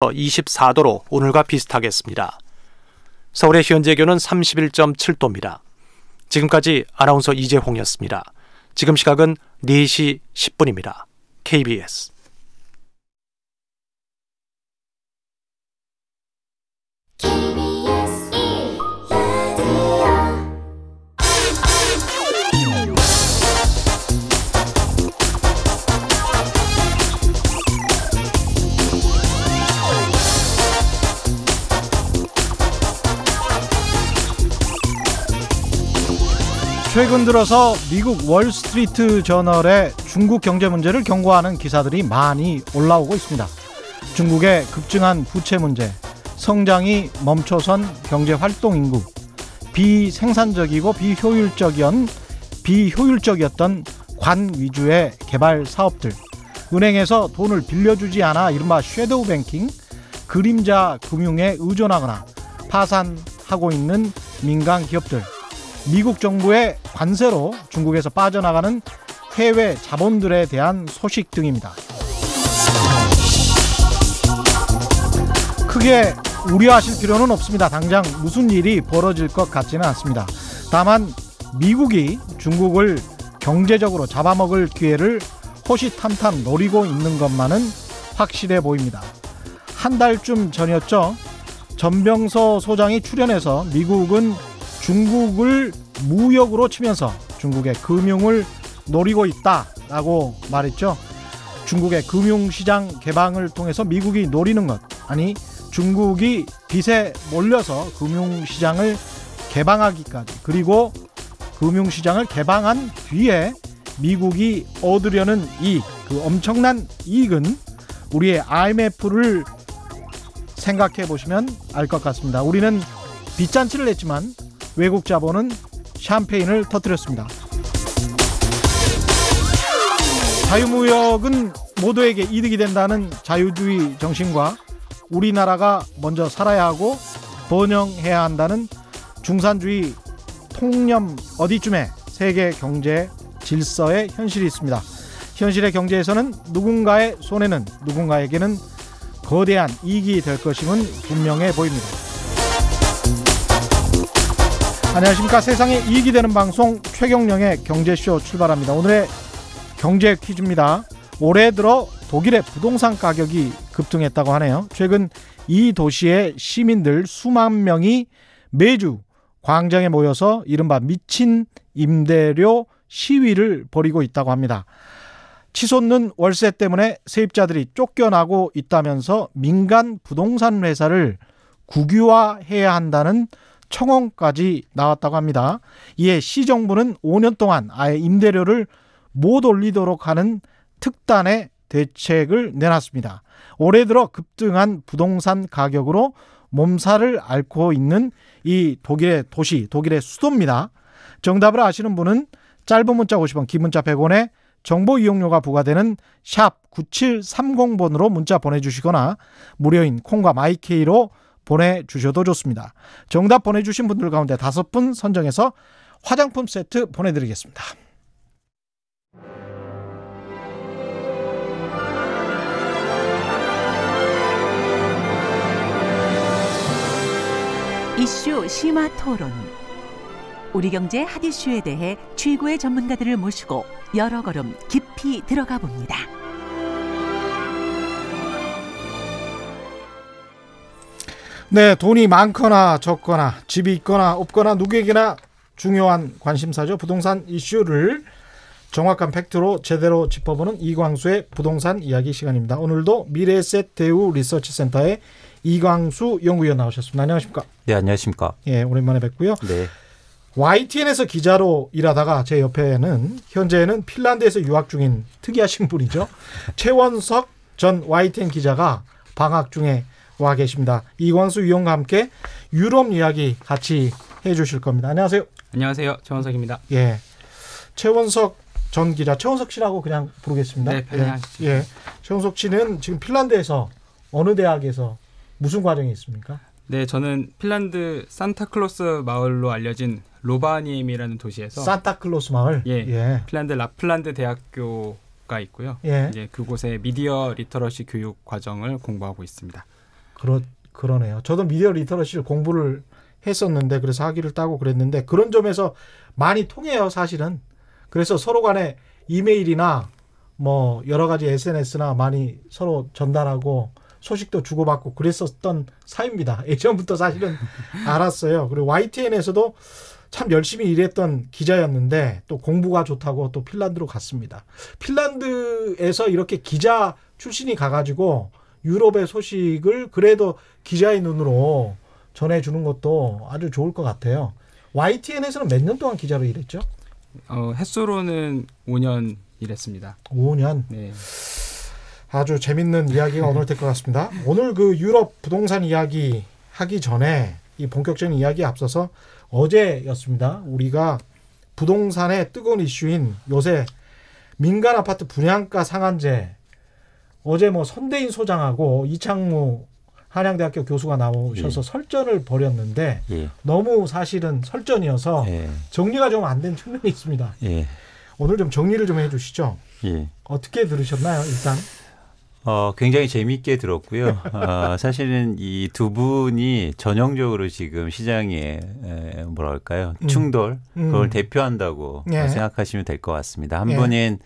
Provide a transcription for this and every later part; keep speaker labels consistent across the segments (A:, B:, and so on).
A: 24도로 오늘과 비슷하겠습니다. 서울의 현재 기온은 31.7도입니다. 지금까지 아나운서 이재홍이었습니다. 지금 시각은 4시
B: 10분입니다. KBS
A: 최근 들어서 미국 월스트리트 저널에 중국 경제 문제를 경고하는 기사들이 많이 올라오고 있습니다. 중국의 급증한 부채 문제, 성장이 멈춰선 경제 활동 인구, 비생산적이고 비효율적이었, 비효율적이었던 관 위주의 개발 사업들, 은행에서 돈을 빌려주지 않아 이른바 섀도우 뱅킹, 그림자 금융에 의존하거나 파산하고 있는 민간 기업들, 미국 정부의 관세로 중국에서 빠져나가는 해외 자본들에 대한 소식 등입니다. 크게 우려하실 필요는 없습니다. 당장 무슨 일이 벌어질 것 같지는 않습니다. 다만 미국이 중국을 경제적으로 잡아먹을 기회를 호시탐탐 노리고 있는 것만은 확실해 보입니다. 한 달쯤 전이었죠. 전병서 소장이 출연해서 미국은 중국을 무역으로 치면서 중국의 금융을 노리고 있다라고 말했죠. 중국의 금융시장 개방을 통해서 미국이 노리는 것, 아니, 중국이 빚에 몰려서 금융시장을 개방하기까지, 그리고 금융시장을 개방한 뒤에 미국이 얻으려는 이 그 엄청난 이익은 우리의 IMF를 생각해 보시면 알 것 같습니다. 우리는 빚잔치를 했지만 외국 자본은 샴페인을 터뜨렸습니다. 자유무역은 모두에게 이득이 된다는 자유주의 정신과 우리나라가 먼저 살아야 하고 번영해야 한다는 중산주의 통념 어디쯤에 세계 경제 질서의 현실이 있습니다. 현실의 경제에서는 누군가의 손해는 누군가에게는 거대한 이익이 될 것임은 분명해 보입니다. 안녕하십니까 세상에 이익이 되는 방송 최경령의 경제쇼 출발합니다 오늘의 경제 퀴즈입니다 올해 들어 독일의 부동산 가격이 급등했다고 하네요 최근 이 도시의 시민들 수만 명이 매주 광장에 모여서 이른바 미친 임대료 시위를 벌이고 있다고 합니다 치솟는 월세 때문에 세입자들이 쫓겨나고 있다면서 민간 부동산 회사를 국유화해야 한다는 청원까지 나왔다고 합니다. 이에 시정부는 5년 동안 아예 임대료를 못 올리도록 하는 특단의 대책을 내놨습니다. 올해 들어 급등한 부동산 가격으로 몸살을 앓고 있는 이 독일의 도시, 독일의 수도입니다. 정답을 아시는 분은 짧은 문자 50원, 긴 문자 100원에 정보 이용료가 부과되는 샵 9730번으로 문자 보내주시거나 무료인 콩과 마이케이로 보내주셔도 좋습니다. 정답 보내주신 분들 가운데 다섯 분 선정해서 화장품 세트 보내드리겠습니다.
B: 이슈 심화 토론.
C: 우리 경제 핫 이슈에 대해 최고의 전문가들을 모시고 여러 걸음 깊이 들어가 봅니다.
A: 네, 돈이 많거나 적거나 집이 있거나 없거나 누구에게나 중요한 관심사죠. 부동산 이슈를 정확한 팩트로 제대로 짚어보는 이광수의 부동산 이야기 시간입니다. 오늘도 미래세 대우 리서치 센터의 이광수 연구위원 나오셨습니다. 안녕하십니까?
B: 네, 안녕하십니까? 예,
A: 오랜만에 뵙고요. 네. YTN에서 기자로 일하다가 제 옆에는 현재는 핀란드에서 유학 중인 특이하신 분이죠. 최원석 전 YTN 기자가 방학 중에 와 계십니다. 이광수 위원과 함께 유럽 이야기 같이 해주실 겁니다. 안녕하세요.
C: 안녕하세요. 최원석입니다. 예,
A: 최원석 전 기자, 최원석 씨라고 그냥 부르겠습니다. 네, 편하시죠. 예. 예, 최원석 씨는 지금 핀란드에서 어느 대학에서 무슨 과정이 있습니까?
C: 네, 저는 핀란드 산타클로스 마을로 알려진 로바니엠이라는 도시에서
A: 산타클로스 마을 예, 예.
C: 핀란드 라플란드 대학교가 있고요. 예. 이제 그곳의 미디어 리터러시 교육 과정을 공부하고 있습니다.
A: 그렇 그러네요. 저도 미디어 리터러시를 공부를 했었는데 그래서 학위를 따고 그랬는데 그런 점에서 많이 통해요, 사실은. 그래서 서로 간에 이메일이나 뭐 여러 가지 SNS나 많이 서로 전달하고 소식도 주고받고 그랬었던 사입니다. 예전부터 사실은 알았어요. 그리고 YTN에서도 참 열심히 일했던 기자였는데 또 공부가 좋다고 또 핀란드로 갔습니다. 핀란드에서 이렇게 기자 출신이 가가지고 유럽의 소식을 그래도 기자의 눈으로 전해주는 것도 아주 좋을 것 같아요. YTN에서는 몇 년 동안 기자로 일했죠? 어, 횟수로는 5년 일했습니다. 5년? 네. 아주 재밌는 이야기가 오늘 될 것 같습니다. 오늘 그 유럽 부동산 이야기 하기 전에 이 본격적인 이야기 앞서서 어제였습니다. 우리가 부동산의 뜨거운 이슈인 요새 민간 아파트 분양가 상한제 어제 뭐 선대인 소장하고 이창무 한양대학교 교수가 나오셔서 예. 설전을 벌였는데 예. 너무 사실은 설전이어서 예. 정리가 좀 안 된 측면이 있습니다. 예. 오늘 좀 정리를 좀 해주시죠. 예. 어떻게 들으셨나요, 일단?
B: 어, 굉장히 재미있게 들었고요. 어, 사실은 이 두 분이 전형적으로 지금 시장의 에, 뭐랄까요 음. 충돌 음. 음. 그걸 대표한다고 예. 생각하시면 될 것 같습니다. 한 분은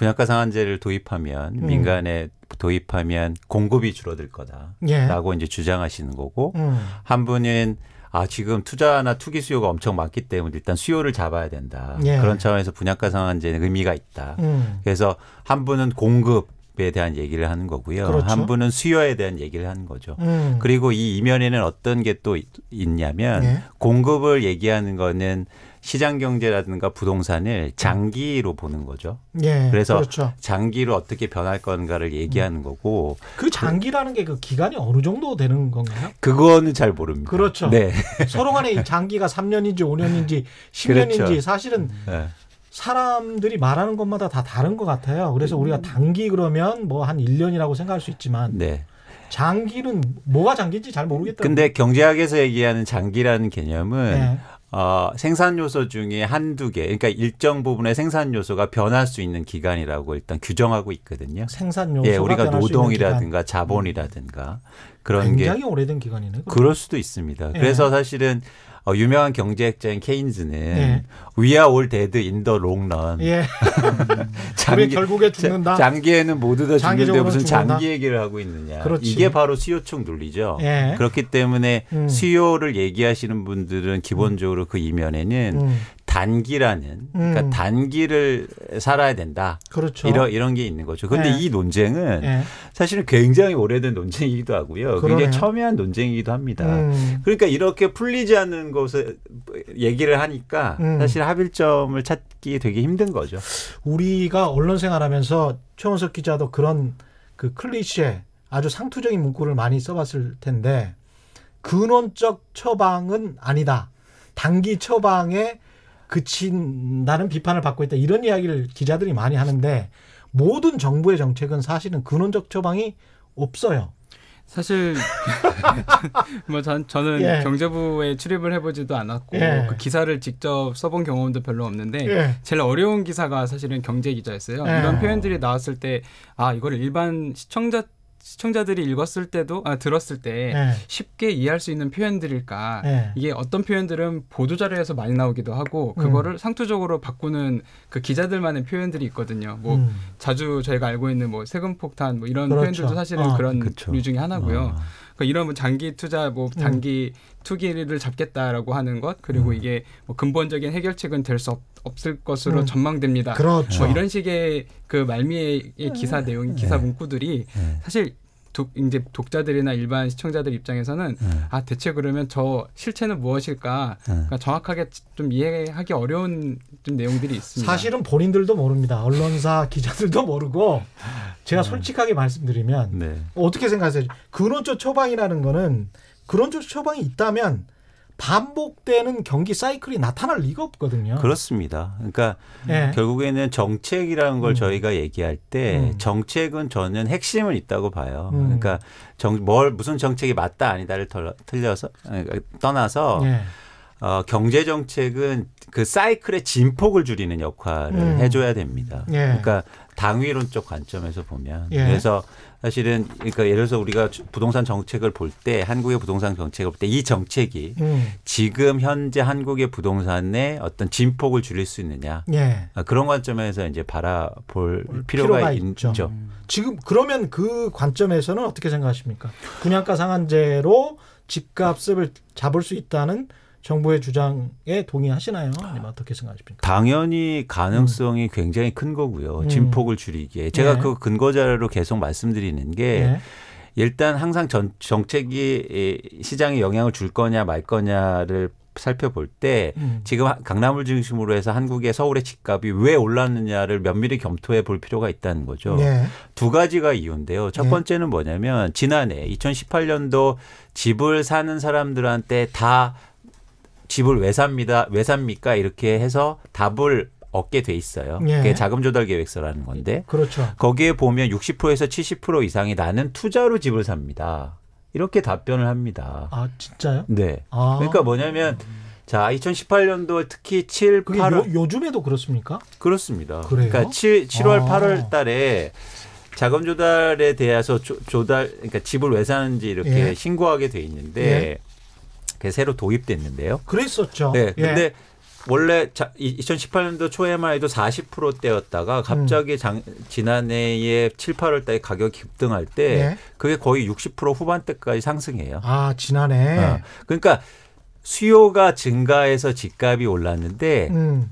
B: 분양가 상한제를 도입하면 음. 민간에 도입하면 공급이 줄어들 거다라고 예. 이제 주장하시는 거고 음. 한 분은 아 지금 투자나 투기 수요가 엄청 많기 때문에 일단 수요를 잡아야 된다 예. 그런 차원에서 분양가 상한제는 의미가 있다 음. 그래서 한 분은 공급 에 대한 얘기를 하는 거고요. 그렇죠. 한 분은 수요에 대한 얘기를 하는 거죠. 음. 그리고 이 이면에는 어떤 게 또 있냐면 예. 공급을 얘기하는 거는 시장 경제라든가 부동산을 음. 장기로 보는 거죠. 예, 그래서 그렇죠. 장기로 어떻게 변할 건가를 얘기하는 음. 거고.
A: 그 장기라는 게 그 기간이 어느 정도 되는 건가요?
B: 그거는 잘 모릅니다. 그렇죠. 네. 서로 간에
A: 장기가 3년인지 5년인지 10년인지 그렇죠. 사실은 음. 네. 사람들이 말하는 것마다 다 다른 것 같아요. 그래서 우리가 단기 그러면 뭐한 1년이라고 생각할 수 있지만 네. 장기는 뭐가 장기인지 잘 모르겠다. 근데
B: 경제학에서 얘기하는 장기라는 개념은 네. 어, 생산 요소 중에 한두 개, 그러니까 일정 부분의 생산 요소가 변할 수 있는 기간이라고 일단 규정하고 있거든요. 생산 예, 요소가 예, 우리가 노동이라든가 음. 자본이라든가 그런 굉장히 게 오래된 기간이네. 그러 그럴 수도 있습니다. 예. 그래서 사실은 어, 유명한 경제학자인 케인즈는 예. We are all dead in the long run. 예. 장기, 결국에 죽는다. 장기에는 모두 다 죽는데 무슨 죽는다. 장기 얘기를 하고 있느냐. 그렇지. 이게 바로 수요층 논리죠. 예. 그렇기 때문에 음. 수요를 얘기하시는 분들은 기본적으로 그 이면에는 음. 단기라는 그러니까 음. 단기를 살아야 된다. 그렇죠. 이런 이런 게 있는 거죠. 그런데 네. 예. 이 논쟁은 네. 사실은 굉장히 오래된 논쟁이기도 하고요. 그러네 굉장히 첨예한 논쟁이기도 합니다. 음. 그러니까 이렇게 풀리지 않는 것을 얘기를 하니까 음. 사실 합의점을 찾기 되게 힘든 거죠. 우리가 언론
A: 생활하면서 최원석 기자도 그런 그 클리셰 아주 상투적인 문구를 많이 써봤을 텐데 근원적 처방은 아니다. 단기 처방에 그친다는 비판을 받고 있다. 이런 이야기를 기자들이 많이 하는데 모든 정부의 정책은 사실은 근원적 처방이 없어요. 사실
C: 뭐 전, 저는 예. 경제부에 출입을 해보지도 않았고 예. 그 기사를 직접 써본 경험도 별로 없는데 예. 제일 어려운 기사가 사실은 경제 기자였어요. 예. 이런 표현들이 나왔을 때아이거를 일반 시청자 시청자들이 읽었을 때도 아, 들었을 때 네. 쉽게 이해할 수 있는 표현들일까 네. 이게 어떤 표현들은 보도 자료에서 많이 나오기도 하고 음. 그거를 음. 상투적으로 바꾸는 그 기자들만의 표현들이 있거든요 뭐 음. 자주 저희가 알고 있는 뭐 세금 폭탄 뭐 이런 그렇죠. 표현들도 사실은 아, 그런 그쵸. 류 중에 하나고요. 아. 그러니 이런 뭐 장기 투자, 뭐 음. 단기 음. 투기를 잡겠다라고 하는 것, 그리고 음. 이게 뭐 근본적인 해결책은 될 수 없을 것으로 음. 전망됩니다. 그렇죠. 뭐 이런 식의 그 말미의 음. 기사 내용, 기사 네. 문구들이 네. 사실 독, 이제 독자들이나 일반 시청자들 입장에서는 네. 아 대체 그러면 저 실체는 무엇일까 네. 그러니까 정확하게
A: 좀 이해하기 어려운 좀 내용들이 있습니다. 사실은 본인들도 모릅니다. 언론사 기자들도 모르고 제가 네. 솔직하게 말씀드리면 네. 어떻게 생각하세요? 근원조 처방이라는 거는 근원조 처방이 있다면 반복되는 경기 사이클이 나타날 리가 없거든요.
B: 그렇습니다. 그러니까 네. 결국에는 정책이라는 걸 음. 저희가 얘기할 때 음. 정책은 저는 핵심은 있다고 봐요. 음. 그러니까 정, 뭘 무슨 정책이 맞다 아니다를 덜, 틀려서 그러니까 떠나서 네. 어, 경제 정책은 그 사이클의 진폭을 줄이는 역할을 음. 해줘야 됩니다. 네. 그러니까 당위론적 관점에서 보면 예. 그래서 사실은 그러니까 예를 들어서 우리가 부동산 정책을 볼 때 한국의 부동산 정책을 볼 때 이 정책이 음. 지금 현재 한국의 부동산의 어떤 진폭을 줄일 수 있느냐 예. 아, 그런 관점에서 이제 바라볼 필요가, 필요가 있죠. 있죠.
A: 지금 그러면 그 관점에서는 어떻게 생각하십니까? 분양가 상한제로 집값을 잡을 수 있다는 정부의 주장에 동의하시나요? 아. 아니면 어떻게 생각하십니까?
B: 당연히 가능성이 음. 굉장히 큰 거고요. 음. 진폭을 줄이기에 제가 네. 그 근거 자료로 계속 말씀드리는 게 네. 일단 항상 전, 정책이 시장에 영향을 줄 거냐 말 거냐를 살펴볼 때 음. 지금 강남을 중심으로 해서 한국의 서울의 집값이 왜 올랐느냐를 면밀히 검토해 볼 필요가 있다는 거죠. 네. 두 가지가 이유인데요. 첫 번째는 뭐냐면 지난해 2018년도 집을 사는 사람들한테 다 집을 왜 삽니다, 왜 삽니까 이렇게 해서 답을 얻게 돼 있어요. 예. 그게 자금 조달 계획서라는 건데. 그렇죠. 거기에 보면 60%에서 70% 이상이 나는 투자로 집을 삽니다. 이렇게 답변을 합니다. 아, 진짜요? 네. 아. 그러니까 뭐냐면 자, 2018년도 특히 7, 8월
A: 요, 즘에도 그렇습니까?
B: 그렇습니다. 그래요? 그러니까 7, 7월 아. 8월 달에 자금 조달에 대해서 조, 달 그러니까 집을 왜 사는지 이렇게 예. 신고하게 돼 있는데 예. 그게 새로 도입됐는데요. 그랬었죠. 네. 예. 근데 예. 원래 2018년도 초에만 해도 40%대였다가 갑자기 음. 장, 지난해에 7, 8월 달에 가격이 급등할 때 네. 그게 거의 60% 후반대까지 상승해요.
A: 아, 지난해. 어.
B: 그러니까 수요가 증가해서 집값이 올랐는데 음.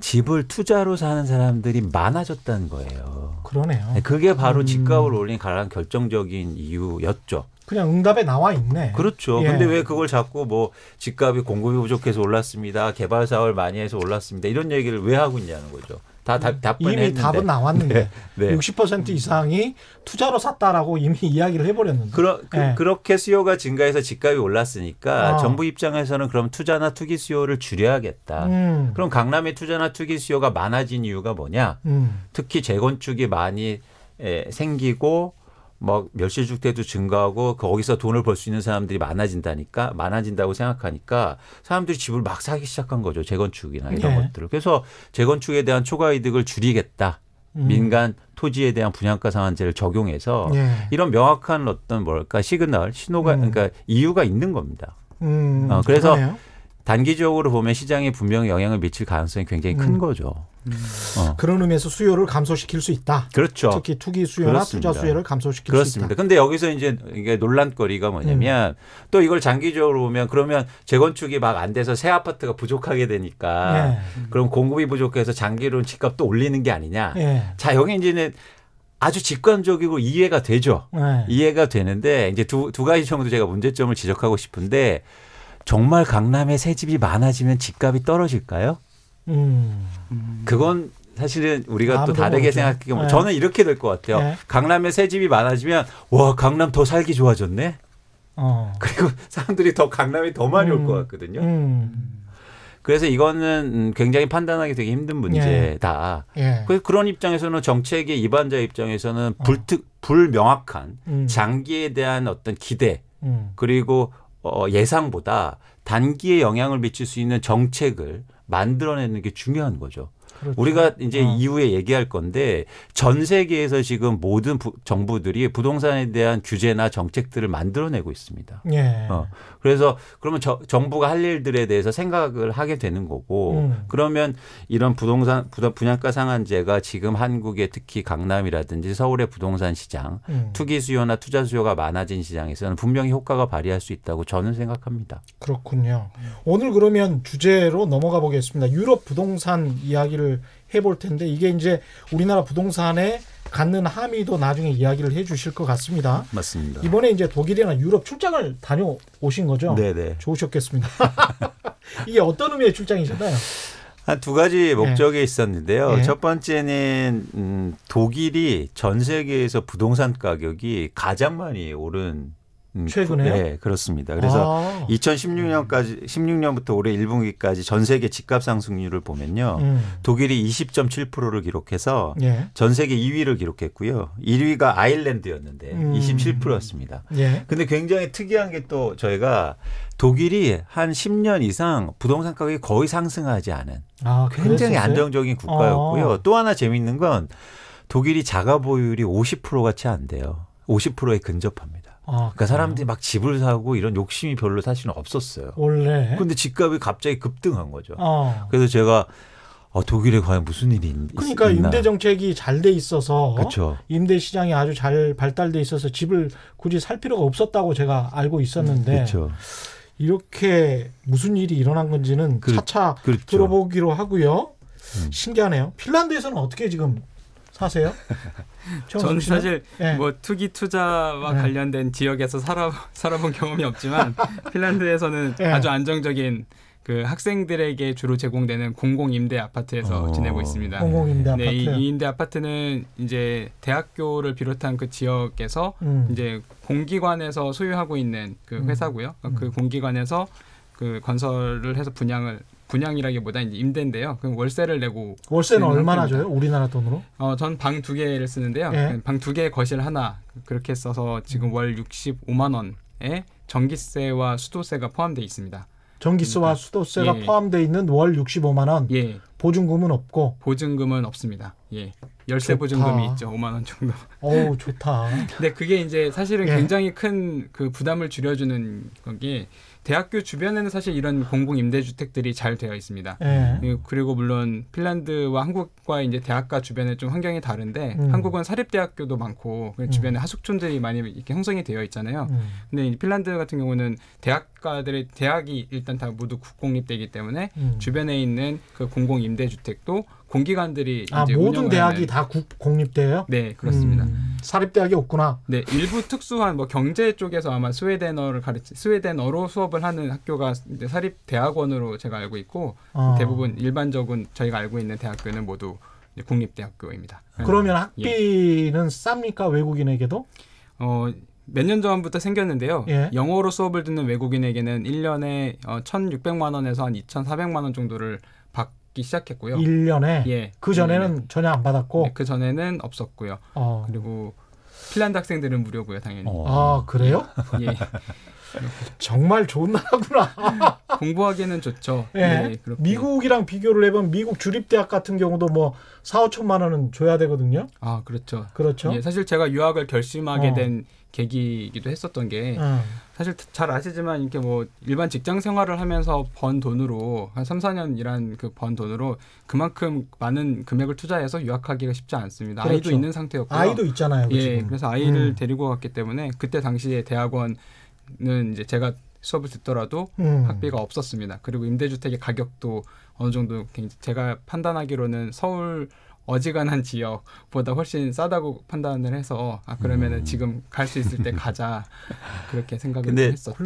B: 집을 투자로 사는 사람들이 많아졌다는 거예요.
A: 그러네요. 네, 그게 바로 음.
B: 집값을 올린 가장 결정적인 이유였죠.
A: 그냥 응답에 나와 있네. 그렇죠. 예. 근데 왜
B: 그걸 자꾸 뭐 집값이 공급이 부족해서 올랐습니다. 개발 사업을 많이 해서 올랐습니다. 이런 얘기를 왜 하고 있냐는 거죠. 다 답, 음. 답변 이미 했는데. 답은 나왔는데 네, 네.
A: 60% 이상이 투자로 샀다라고 이미 이야기를 해버렸는데
B: 그러, 그, 네. 그렇게 수요가 증가해서 집값이 올랐으니까 아. 정부 입장에서는 그럼 투자나 투기 수요를 줄여야겠다. 음. 그럼 강남의 투자나 투기 수요가 많아진 이유가 뭐냐? 음. 특히 재건축이 많이 에, 생기고 막 뭐 멸실주택 도 증가하고 거기서 돈을 벌 수 있는 사람들이 많아진다니까 많아진다고 생각하니까 사람들이 집을 막 사기 시작한 거죠 재건축이나 이런 네. 것들을 그래서 재건축에 대한 초과 이득을 줄이겠다 음. 민간 토지에 대한 분양가 상한제를 적용해서 네. 이런 명확한 어떤 뭐랄까 시그널 신호가 음. 그러니까 이유가 있는 겁니다 음. 어, 그래서 그러네요. 단기적으로 보면 시장에 분명히 영향을 미칠 가능성이 굉장히 큰 음. 거죠.
A: 어. 그런 의미에서 수요를 감소시킬 수 있다. 그렇죠. 특히 투기 수요나 그렇습니다. 투자 수요를 감소시킬 그렇습니다. 수 있다.
B: 그런데 여기서 이제 이게 논란거리가 뭐냐면 음. 또 이걸 장기적으로 보면 그러면 재건축이 막 안 돼서 새 아파트가 부족하게 되니까 네. 그럼 공급이 부족해서 장기로는 집값 또 올리는 게 아니냐. 네. 자 여기 이제는 아주 직관적이고 이해가 되죠. 네. 이해가 되는데 이제 두, 두 가지 정도 제가 문제점을 지적하고 싶은데 정말 강남에 새 집이 많아지면 집값이 떨어질까요? 음. 그건 사실은 우리가 또 다르게 생각해 보면 네. 저는 이렇게 될 것 같아요. 네. 강남에 새 집이 많아지면 와 강남 더 살기 좋아졌네. 어. 그리고 사람들이 더 강남이 더 많이 음. 올것 같거든요. 음. 그래서 이거는 굉장히 판단하기 되게 힘든 문제다. 예. 예. 그, 그런 입장에서는 정책의 입안자 입장에서는 어. 불특 어. 불명확한 음. 장기에 대한 어떤 기대 음. 그리고 어, 예상보다 단기에 영향을 미칠 수 있는 정책을 만들어내는 게 중요한 거죠. 그렇죠. 우리가 이제 어. 이후에 얘기할 건데 전 세계에서 지금 모든 부, 정부들이 부동산에 대한 규제나 정책들을 만들어내고 있습니다. 예. 어. 그래서 그러면 저, 정부가 할 일들에 대해서 생각을 하게 되는 거고 음. 그러면 이런 부동산 분양가 상한제가 지금 한국에 특히 강남이라든지 서울의 부동산 시장 음. 투기 수요나 투자 수요가 많아진 시장에서는 분명히 효과가 발휘할 수 있다고 저는 생각합니다.
A: 그렇군요. 오늘 그러면 주제로 넘어가 보겠습니다. 유럽 부동산 이야기를 해볼 텐데 이게 이제 우리나라 부동산에 갖는 함의도 나중에 이야기를 해주실 것 같습니다. 맞습니다. 이번에 이제 독일이나 유럽 출장을 다녀오신 거죠? 네네. 좋으셨겠습니다. 이게 어떤 의미의 출장이셨나요?
B: 한 두 가지 네. 목적이 네. 있었는데요. 네. 첫 번째는 음, 독일이 전 세계에서 부동산 가격이 가장 많이 오른 음, 최근에 그, 네, 그렇습니다. 그래서 아. 2016년까지 16년부터 올해 1분기까지 전 세계 집값 상승률을 보면요. 음. 독일이 20.7%를 기록해서 예. 전 세계 2위를 기록했고요. 1위가 아일랜드였는데 음. 27%였습니다. 예. 근데 굉장히 특이한 게 또 저희가 독일이 한 10년 이상 부동산 가격이 거의 상승하지 않은
A: 아, 굉장히 안정적인 국가였고요. 아.
B: 또 하나 재미있는 건 독일이 자가 보유율이 50%가 채 안 돼요. 50%에 근접합니다. 아, 그러니까 사람들이 막 집을 사고 이런 욕심이 별로 사실은 없었어요. 원래. 근데 집값이 갑자기 급등한 거죠. 어. 그래서 제가 어, 독일에 과연 무슨 일이 있, 그러니까 있나. 임대
A: 정책이 잘 돼 있어서 그쵸. 임대 시장이 아주 잘 발달돼 있어서 집을 굳이 살 필요가 없었다고 제가 알고 있었는데 그쵸. 이렇게 무슨 일이 일어난 건지는 그, 차차 그렇죠. 들어보기로 하고요. 음. 신기하네요. 핀란드에서는 어떻게 지금 사세요? 저는 사실
C: 네. 뭐 투기 투자와 네. 관련된 지역에서 살아 살아본 경험이 없지만 핀란드에서는 네. 아주 안정적인 그 학생들에게 주로 제공되는 공공 임대 아파트에서 어. 지내고 있습니다. 공공 임대 아파트. 네, 이 임대 아파트는 이제 대학교를 비롯한 그 지역에서 음. 이제 공기관에서 소유하고 있는 그 음. 회사고요. 그 음. 그 공기관에서 그 건설을 해서 분양을 분양이라기보다 이제 임대인데요. 그럼 월세를 내고 월세는 얼마나 줘요?
A: 우리나라 돈으로?
C: 어, 전 방 두 개를 쓰는데요. 예. 네, 방두 개, 거실 하나 그렇게 써서 지금 월 65만 원에 전기세와 수도세가 포함되어 있습니다.
A: 전기세와 그러니까. 수도세가 예. 포함되어 있는 월 65만 원. 예. 보증금은 없고 보증금은 없습니다.
C: 예. 열세 좋다. 보증금이 있죠. 5만 원 정도. 어
A: 좋다. 근데 그게 이제 사실은 예.
C: 굉장히 큰 그 부담을 줄여 주는 거기 대학교 주변에는 사실 이런 공공 임대주택들이 잘 되어 있습니다. 예. 예 그리고 물론 핀란드와 한국과의 이제 대학가 주변에 좀 환경이 다른데 음. 한국은 사립대학교도 많고 음. 주변에 음. 하숙촌들이 많이 이렇게 형성이 되어 있잖아요. 음. 근데 핀란드 같은 경우는 대학가들의 대학이 일단 다 모두 국공립되기 때문에 음. 주변에 있는 그 공공 임대주택도 공기관들이 아, 모든 대학이
A: 다 국, 공립대예요? 네, 그렇습니다. 음, 사립대학이 없구나. 네,
C: 일부 특수한 뭐 경제 쪽에서 아마 스웨덴어를 가르치 스웨덴어로 수업을 하는 학교가 이제 사립 대학원으로 제가 알고 있고
A: 어. 대부분
C: 일반적인 저희가 알고 있는 대학교는 모두 국립대학교입니다. 네. 그러면 예.
A: 학비는 예. 쌉니까 외국인에게도? 어, 몇 년
C: 전부터 생겼는데요. 예. 영어로 수업을 듣는 외국인에게는 1년에 어, 1,600만 원에서 한 2,400만 원 정도를 받 받기 시작했고요. 1년에
A: 예, 그 전에는 전혀 안 받았고 네, 그 전에는 없었고요. 어.
C: 그리고 핀란드 학생들은 무료고요, 당연히. 어. 아 그래요? 예.
A: 정말 좋은 나라구나.
C: 공부하기는 좋죠. 예. 네,
A: 미국이랑 비교를 해보면 미국 주립대학 같은 경우도 뭐 4, 5천만 원은 줘야 되거든요. 아, 그렇죠. 그렇죠. 예,
C: 사실 제가 유학을 결심하게 어. 된 계기이기도 했었던 게 음. 사실 잘 아시지만 이렇게 뭐 일반 직장 생활을 하면서 번 돈으로 한 3, 4년 일한 그번 돈으로 그만큼 많은 금액을 투자해서 유학하기가 쉽지 않습니다. 그렇죠. 아이도 있는 상태였고요. 아이도 있잖아요. 예, 지금. 그래서 아이를 음. 데리고 갔기 때문에 그때 당시에 대학원은 이제 제가 수업을 듣더라도 음. 학비가 없었습니다. 그리고 임대주택의 가격도 어느 정도 제가 판단하기로는 서울 어지간한 지역보다 훨씬 싸다고 판단을 해서 아 그러면은 음. 지금 갈 수 있을 때 가자 그렇게 생각을 근데 했었죠.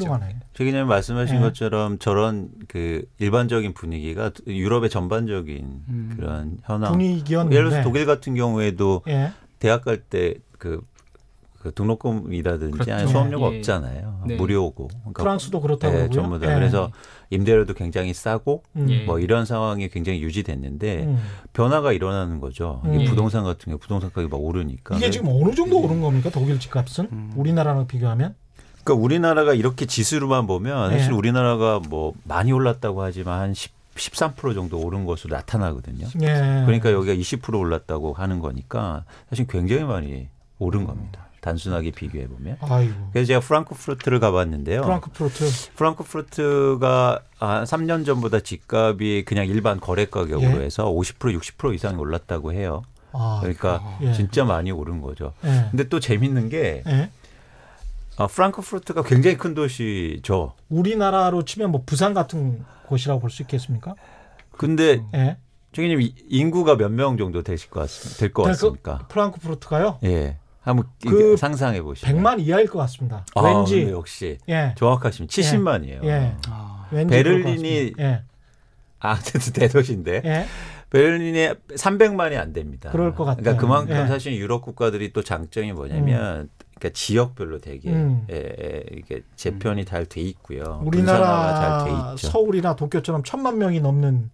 B: 최기님 말씀하신 네. 것처럼 저런 그 일반적인 분위기가 유럽의 전반적인 음. 그런 현황 분위기였는데 예를 들어서 독일 같은 경우에도 예. 대학 갈때그 그 등록금이라든지 그렇죠. 아니, 수업료가 예. 없잖아요. 네. 무료고. 그러니까 프랑스도 그렇다고 네, 전부 다. 예. 그래서 네. 임대료도 굉장히 싸고 음. 뭐 예. 이런 상황이 굉장히 유지됐는데 음. 변화가 일어나는 거죠. 음. 부동산 같은 게 부동산 가격이 막 오르니까. 이게 네. 지금
A: 어느 정도 음. 오른 겁니까? 독일 집값은? 음. 우리나라랑 비교하면?
B: 그러니까 우리나라가 이렇게 지수로만 보면 네. 사실 예. 우리나라가 뭐 많이 올랐다고 하지만 한 10. 13% 정도 오른 것으로 나타나거든요. 예. 그러니까 여기가 20% 올랐다고 하는 거니까 사실 굉장히 많이 오른 겁니다. 단순하게 비교해 보면. 그래서 제가 프랑크푸르트를 가봤는데요. 프랑크푸르트. 프랑크푸르트가 한 3년 전보다 집값이 그냥 일반 거래 가격으로 예? 해서 50% 60% 이상이 올랐다고 해요. 아, 그러니까 아, 예. 진짜 많이 오른 거죠. 예. 근데 또 재밌는 게 예. 아, 프랑크푸르트가 굉장히 큰 도시죠.
A: 우리나라로 치면 뭐 부산 같은 곳이라고 볼 수 있겠습니까?
B: 근데 예. 총님 인구가 몇 명 정도 되실 것 같, 될것 같습니까?
A: 프랑크푸르트가요?
B: 예. 한번 그 상상해 보시면 100만
A: 이하일 것 같습니다. 아, 왠지 역시 예. 정확하시면 70만이에요. 예. 예. 아. 베를린이 예.
B: 아, 어쨌든 대도시인데 예. 베를린에 300만이 안 됩니다. 그럴 것 같아요. 그러니까 그만큼 예. 사실 유럽 국가들이 또 장점이 뭐냐면 음. 그러니까 지역별로 되게 음. 예, 예, 이게 재편이 음. 잘돼 있고요. 우리나라 잘돼 있죠.
A: 서울이나 도쿄처럼 천만 명이 넘는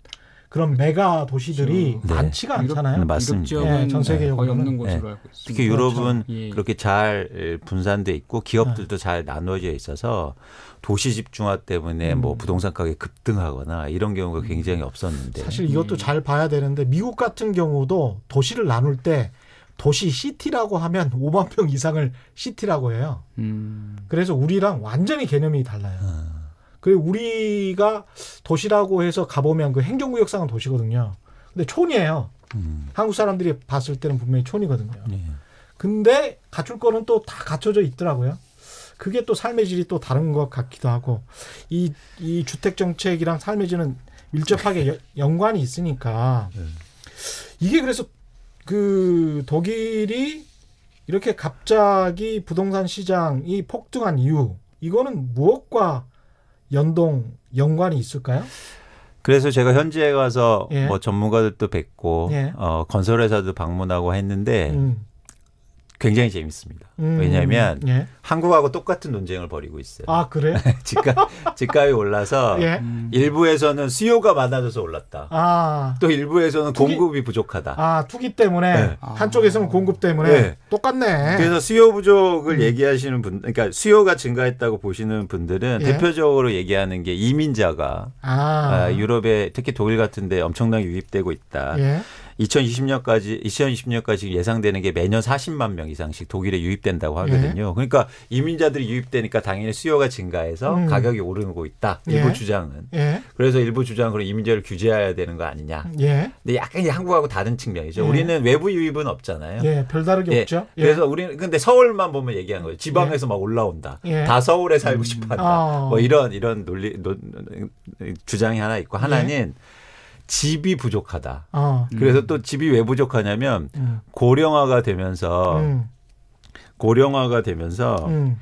A: 그런 메가 도시들이 그렇죠. 많지가 네. 않잖아요. 유럽, 맞습니다. 네, 전 세계적으로 없는 것으로 알고 있습니다. 특히 유럽은 그렇죠. 예.
B: 그렇게 잘 예, 분산돼 있고 기업들도 네. 잘 나누어져 있어서 도시 집중화 때문에 뭐 음. 뭐 부동산 가격 이 급등하거나 이런 경우가 음. 굉장히 없었는데 사실 이것도
A: 음. 잘 봐야 되는데 미국 같은 경우도 도시를 나눌 때 도시 시티라고 하면 5만 평 이상을 시티라고 해요. 음. 그래서 우리랑 완전히 개념이 달라요. 음. 그리고 우리가 도시라고 해서 가보면 그 행정구역상은 도시거든요. 근데 촌이에요. 음. 한국 사람들이 봤을 때는 분명히 촌이거든요. 예. 근데 갖출 거는 또 다 갖춰져 있더라고요. 그게 또 삶의 질이 또 다른 것 같기도 하고 이 이 주택 정책이랑 삶의 질은 밀접하게 네. 여, 연관이 있으니까 네. 이게 그래서 그 독일이 이렇게 갑자기 부동산 시장이 폭등한 이유 이거는 무엇과 연동 연관이 있을까요?
B: 그래서 제가 현지에 가서 예. 뭐 전문가들도 뵙고 예. 어, 건설회사도 방문하고 했는데 음. 굉장히 재밌습니다. 음, 왜냐하면 예. 한국하고 똑같은 논쟁을 벌이고 있어요. 아 그래? 집값 집값이 올라서 예? 일부에서는 수요가 많아져서 올랐다.
A: 아,
B: 또 일부에서는 투기, 공급이 부족하다.
A: 아 투기 때문에 네. 한쪽에서는 공급 때문에 네. 똑같네. 그래서
B: 수요 부족을 음. 얘기하시는 분, 그러니까 수요가 증가했다고 보시는 분들은 예? 대표적으로 얘기하는 게 이민자가 아. 아, 유럽에 특히 독일 같은데 엄청나게 유입되고 있다. 예. 2020년까지 2020년까지 예상되는 게 매년 40만 명 이상씩 독일에 유입된다고 하거든요. 예. 그러니까 이민자들이 유입되니까 당연히 수요가 증가해서 음. 가격이 오르고 있다. 일부 예. 주장은. 예. 그래서 일부 주장은 그럼 이민자를 규제해야 되는 거 아니냐. 예. 근데 약간 한국하고 다른 측면이죠. 예. 우리는 외부 유입은 없잖아요. 예, 별다르게 예. 없죠. 그래서 우리는 근데 서울만 보면 얘기한 거예요. 지방에서 막 올라온다. 다 서울에 살고 음. 싶어한다. 아. 뭐 이런 이런 논리 논, 음, 주장이 하나 있고 하나는. 집이 부족하다. 어. 그래서 또 집이 왜 부족하냐면 음. 고령화가 되면서 음. 고령화가 되면서 음.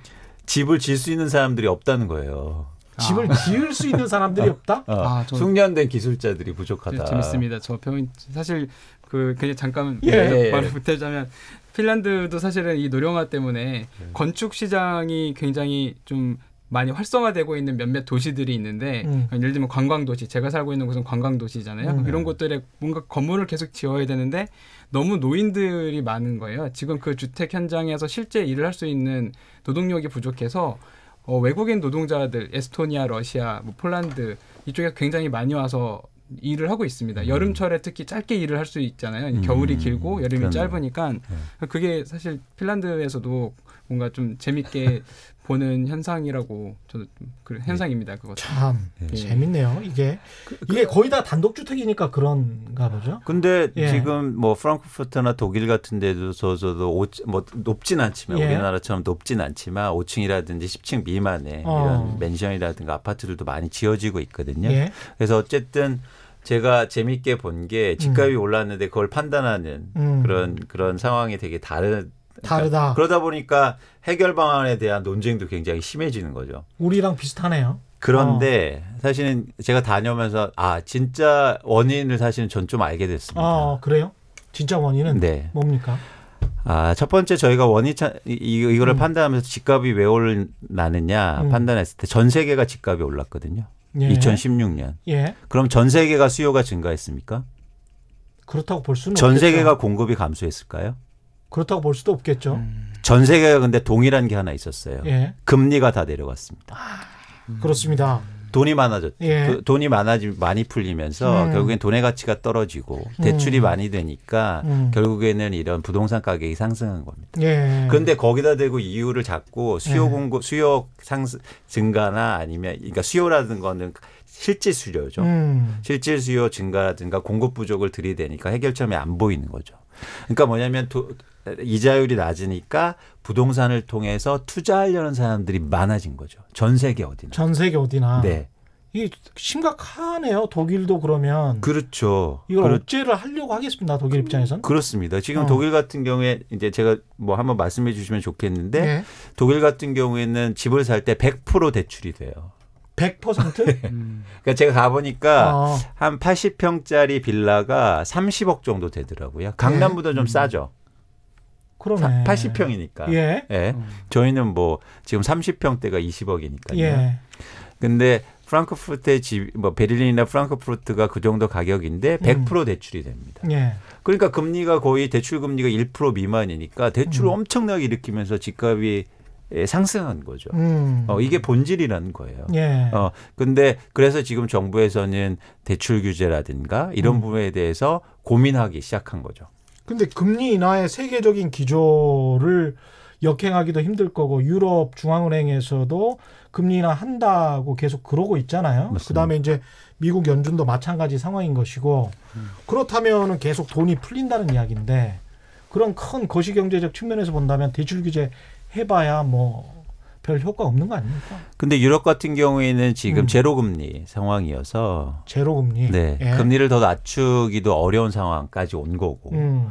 B: 집을 질 수 있는 사람들이 없다는 거예요. 집을 아. 지을 수 있는 사람들이 어. 없다? 어, 아, 저, 숙련된 기술자들이 부족하다. 네, 재밌습니다.
C: 저 표현 사실 그 그냥 잠깐 예. 예, 예, 예. 말을 붙여자면 핀란드도 사실은 이 노령화 때문에 예. 건축 시장이 굉장히 좀 많이 활성화되고 있는 몇몇 도시들이 있는데 음. 그러니까 예를 들면 관광도시 제가 살고 있는 곳은 관광도시잖아요 음. 이런 곳들에 뭔가 건물을 계속 지어야 되는데 너무 노인들이 많은 거예요 지금 그 주택 현장에서 실제 일을 할 수 있는 노동력이 부족해서 어, 외국인 노동자들 에스토니아 러시아 뭐 폴란드 이쪽에 굉장히 많이 와서 일을 하고 있습니다. 음. 여름철에 특히 짧게 일을 할 수 있잖아요. 음. 겨울이 길고 여름이 그러네 짧으니까 네. 그게 사실 핀란드에서도 뭔가 좀 재밌게 보는 현상이라고
A: 저는그 예. 현상입니다. 그거 참 예. 재밌네요. 이게 그, 그, 이게 거의 다 단독 주택이니까 그런가 보죠.
B: 근데 예. 지금 뭐 프랑크푸르트나 독일 같은 데도 저도 오, 뭐 높진 않지만 예. 우리나라처럼 높진 않지만 5층이라든지 10층 미만의 어. 이런 맨션이라든가 아파트들도 많이 지어지고 있거든요. 예. 그래서 어쨌든 제가 재밌게 본 게 집값이 음. 올랐는데 그걸 판단하는 음. 그런 그런 상황이 되게 다른 그러니까 다르다. 그러다 보니까 해결 방안에 대한 논쟁도 굉장히 심해지는 거죠.
A: 우리랑 비슷하네요.
B: 그런데 어. 사실은 제가 다녀오면서 아 진짜 원인을 사실은 전 좀 알게 됐습니다.
A: 아 그래요? 진짜 원인은 네. 뭡니까?
B: 아, 첫 번째 저희가 원인 차, 이, 이거를 음. 판단하면서 집값이 왜 올랐느냐 음. 판단했을 때 전 세계가 집값이 올랐거든요. 예. 2016년. 예. 그럼 전 세계가 수요가 증가했습니까?
A: 그렇다고 볼 수는 전 없겠죠. 세계가
B: 공급이 감소했을까요?
A: 그렇다고 볼 수도 없겠죠. 음.
B: 전 세계가 근데 동일한 게 하나 있었어요. 예. 금리가 다 내려갔습니다.
A: 아, 그렇습니다.
B: 돈이 많아졌죠. 예. 그 돈이 많아지 많이 풀리면서 음. 결국엔 돈의 가치가 떨어지고 대출이 음. 많이 되니까 음. 결국에는 이런 부동산 가격이 상승한 겁니다. 예. 그런데 거기다 대고 이유를 잡고 수요 예. 공급 예. 수요 상승 증가나 아니면 그러니까 수요라는 거는 실질 수요죠. 음. 실질 수요 증가라든가 공급 부족을 들이대니까 해결점이 안 보이는 거죠. 그러니까 뭐냐면 도, 이자율이 낮으니까 부동산을 통해서 투자하려는 사람들이 많아진 거죠. 전 세계 어디나.
A: 전 세계 어디나. 네. 이게 심각하네요. 독일도 그러면
B: 그렇죠. 이걸 그렇...
A: 억제를 하려고 하겠습니다. 독일 그, 입장에서는 그렇습니다. 지금 어. 독일
B: 같은 경우에 이제 제가 뭐 한번 말씀해 주시면 좋겠는데 네. 독일 같은 경우에는 집을 살 때 100% 대출이 돼요. 100%? 음. 그러니까 제가 가보니까 어. 한 80평짜리 빌라가 30억 정도 되더라고요. 강남보다 예. 좀 음. 싸죠. 그러네. 80평이니까. 예. 예. 음. 저희는 뭐 지금 30평대가 20억이니까요. 예. 근데 프랑크푸르트의 집, 뭐 베를린이나 프랑크푸르트가 그 정도 가격인데 100% 음. 대출이 됩니다. 예. 그러니까 금리가 거의 대출 금리가 1% 미만이니까 대출을 음. 엄청나게 일으키면서 집값이 예, 상승한 거죠. 음. 어, 이게 본질이라는 거예요. 예. 어, 근데 그래서 지금 정부에서는 대출 규제라든가 이런 음. 부분에 대해서 고민하기 시작한 거죠.
A: 근데 금리 인하의 세계적인 기조를 역행하기도 힘들 거고 유럽 중앙은행에서도 금리 인하 한다고 계속 그러고 있잖아요. 그다음에 이제 미국 연준도 마찬가지 상황인 것이고 음. 그렇다면은 계속 돈이 풀린다는 이야기인데 그런 큰 거시경제적 측면에서 본다면 대출 규제 해봐야 뭐 별 효과 없는 거 아닙니까?
B: 근데 유럽 같은 경우에는 지금 음. 제로금리 상황이어서 제로금리 네 예. 금리를 더 낮추기도 어려운 상황까지 온 거고 음.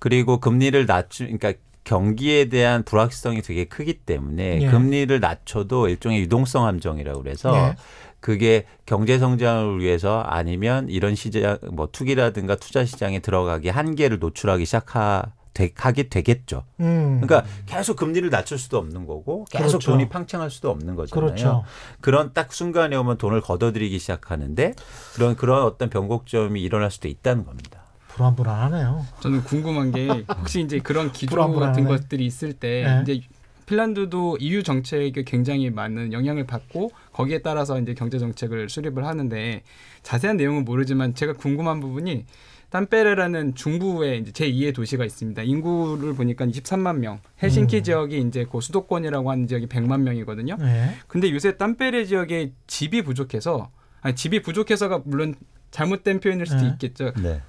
B: 그리고 금리를 낮추 그러니까 경기에 대한 불확실성이 되게 크기 때문에 예. 금리를 낮춰도 일종의 유동성 함정이라고 그래서 예. 그게 경제 성장을 위해서 아니면 이런 시장 뭐 투기라든가 투자 시장에 들어가기 한계를 노출하기 시작하 되, 하게 되겠죠. 음. 그러니까 계속 금리를 낮출 수도 없는 거고 계속 그렇죠. 돈이 팡창할 수도 없는 거잖아요. 그렇죠. 그런딱 순간에 오면 돈을 걷어들이기 시작하는데 그런 그런 어떤 변곡점이 일어날 수도 있다는 겁니다. 불안불안하네요. 저는 궁금한 게 혹시 이제 그런 기조 같은 것들이
C: 있을 때 네. 이제 핀란드도 EU 정책에 굉장히 많은 영향을 받고 거기에 따라서 이제 경제 정책을 수립을 하는데 자세한 내용은 모르지만 제가 궁금한 부분이 탐페레라는 중부에 이제 제2의 도시가 있습니다. 인구를 보니까 23만 명. 헬싱키 음. 지역이 이제 그 수도권이라고 하는 지역이 100만 명이거든요. 네. 근데 요새 탐페레 지역에 집이 부족해서 아니 집이 부족해서가 물론 잘못된 표현일 수도 네. 있겠죠. 네.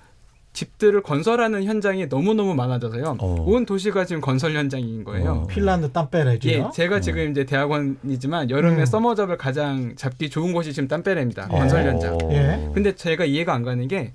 C: 집들을 건설하는 현장이 너무너무 많아져서요. 어. 온 도시가 지금 건설 현장인 거예요. 어.
A: 핀란드 땀베레죠. 예,
C: 제가 어. 지금 이제 대학원이지만 여름에 음. 서머 잡을 가장 잡기 좋은 곳이 지금 땀베레입니다. 어. 건설 현장. 예. 근데 제가 이해가 안 가는 게